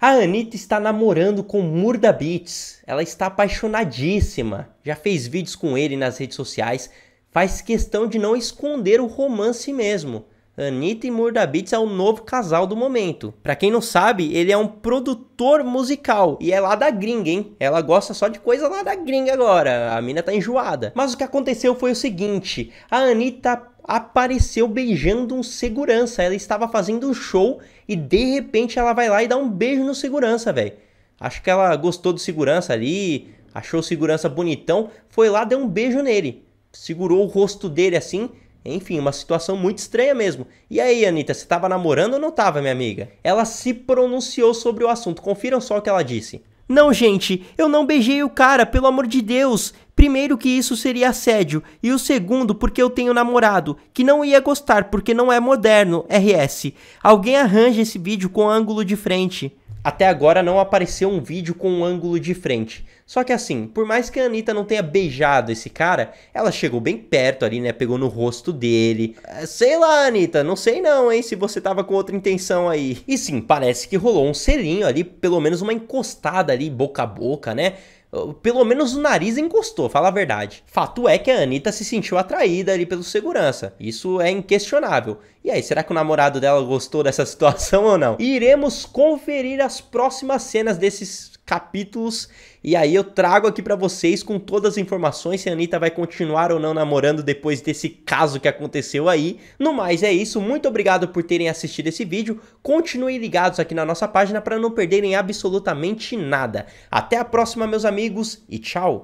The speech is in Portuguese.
A Anitta está namorando com Murda Beats. Ela está apaixonadíssima. Já fez vídeos com ele nas redes sociais. Faz questão de não esconder o romance mesmo. Anitta e Murda Beats é o novo casal do momento. Pra quem não sabe, ele é um produtor musical e é lá da gringa, hein? Ela gosta só de coisa lá da gringa agora. A mina tá enjoada. Mas o que aconteceu foi o seguinte: a Anitta apareceu beijando um segurança. Ela estava fazendo um show e de repente ela vai lá e dá um beijo no segurança, velho. Acho que ela gostou do segurança ali, achou o segurança bonitão, foi lá, deu um beijo nele. Segurou o rosto dele assim, enfim, uma situação muito estranha mesmo. E aí, Anitta, você estava namorando ou não estava, minha amiga? Ela se pronunciou sobre o assunto, confiram só o que ela disse. Não, gente, eu não beijei o cara, pelo amor de Deus. Primeiro que isso seria assédio, e o segundo porque eu tenho namorado, que não ia gostar porque não é moderno, RS. Alguém arranja esse vídeo com ângulo de frente. Até agora não apareceu um vídeo com um ângulo de frente. Só que assim, por mais que a Anitta não tenha beijado esse cara, ela chegou bem perto ali, né? Pegou no rosto dele. É, sei lá, Anitta, não sei não, hein? Se você tava com outra intenção aí. E sim, parece que rolou um selinho ali, pelo menos uma encostada ali, boca a boca, né? Pelo menos o nariz encostou, fala a verdade. Fato é que a Anitta se sentiu atraída ali pelo segurança. Isso é inquestionável. E aí, será que o namorado dela gostou dessa situação ou não? iremos conferir as próximas cenas desses capítulos e aí eu trago aqui para vocês com todas as informações se a Anitta vai continuar ou não namorando depois desse caso que aconteceu aí. No mais é isso, muito obrigado por terem assistido esse vídeo, continuem ligados aqui na nossa página para não perderem absolutamente nada. Até a próxima meus amigos e tchau!